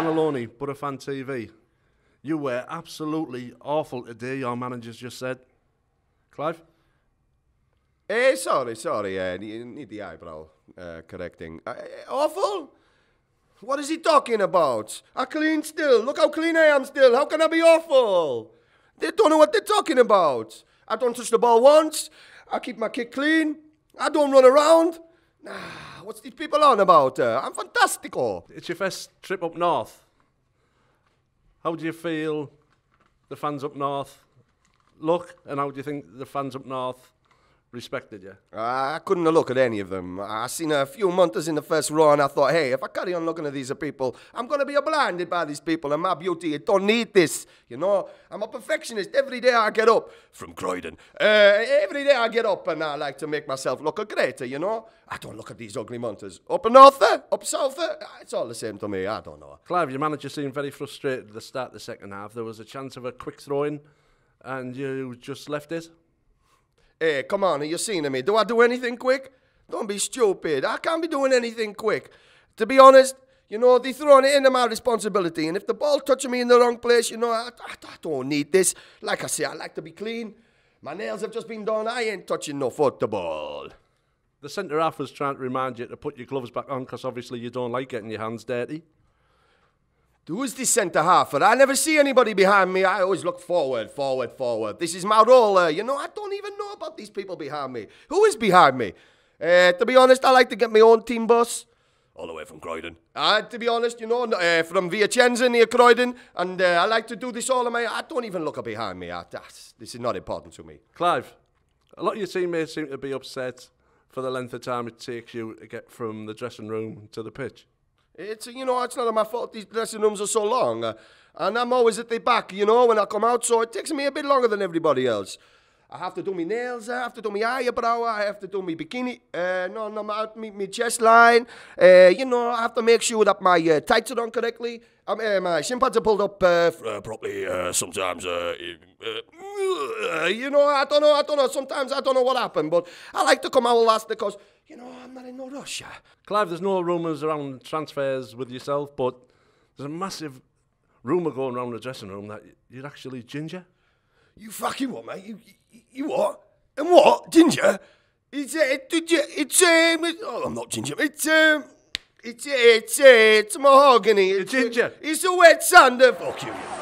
Cannelloni, Butterfan TV. You were absolutely awful today, your manager's just said. Clive? Eh, sorry, sorry, uh, need the eyebrow uh, correcting. Uh, awful? What is he talking about? I clean still. Look how clean I am still. How can I be awful? They don't know what they're talking about. I don't touch the ball once. I keep my kick clean. I don't run around. Nah, what's these people on about? Uh, I'm fantastical. It's your first trip up north. How do you feel the fans up north look, and how do you think the fans up north respected you? I couldn't look at any of them. I seen a few monters in the first row, and I thought, hey, if I carry on looking at these people, I'm going to be blinded by these people and my beauty. I don't need this. You know, I'm a perfectionist. Every day I get up from Croydon. Uh, every day I get up and I like to make myself look a greater, you know. I don't look at these ugly monters Up north, uh, up south, uh, it's all the same to me. I don't know. Clive, your manager seemed very frustrated at the start of the second half. There was a chance of a quick throw in, and you just left it. Hey, come on, are you seeing me? Do I do anything quick? Don't be stupid. I can't be doing anything quick. To be honest, you know, they're throwing it into my responsibility. And if the ball touches me in the wrong place, you know, I, I, I don't need this. Like I say, I like to be clean. My nails have just been done. I ain't touching no football. The centre half was trying to remind you to put your gloves back on because obviously you don't like getting your hands dirty. Who is the centre half, and I never see anybody behind me. I always look forward, forward, forward. This is my role. you know, I don't even know about these people behind me. Who is behind me? Uh, to be honest, I like to get my own team bus. All the way from Croydon. Uh, to be honest, you know, uh, from Vicenza near Croydon, and uh, I like to do this all on my. I don't even look behind me. I, this is not important to me. Clive, a lot of your teammates seem to be upset for the length of time it takes you to get from the dressing room to the pitch. It's, you know, it's not my fault these dressing rooms are so long. Uh, and I'm always at the back, you know, when I come out, so it takes me a bit longer than everybody else. I have to do my nails, I have to do my eyebrow, I have to do my bikini, uh, no, no, my, my, my chest line. Uh, you know, I have to make sure that my uh, tights are on correctly, um, uh, my shin pads are pulled up uh, uh properly. Uh, sometimes, uh, uh, you know, I don't know, I don't know. Sometimes I don't know what happened, but I like to come out last because, you know, I'm not in no rush. Clive, there's no rumours around transfers with yourself, but there's a massive rumour going around the dressing room that you're actually ginger. You fucking what, mate? You, you, you what? And what? Ginger? It's, uh, ginger, it's, um, it's, oh, I'm not ginger. It's, um, it's, it's, it's mahogany. It's, ginger. It's a wet sander. Fuck you.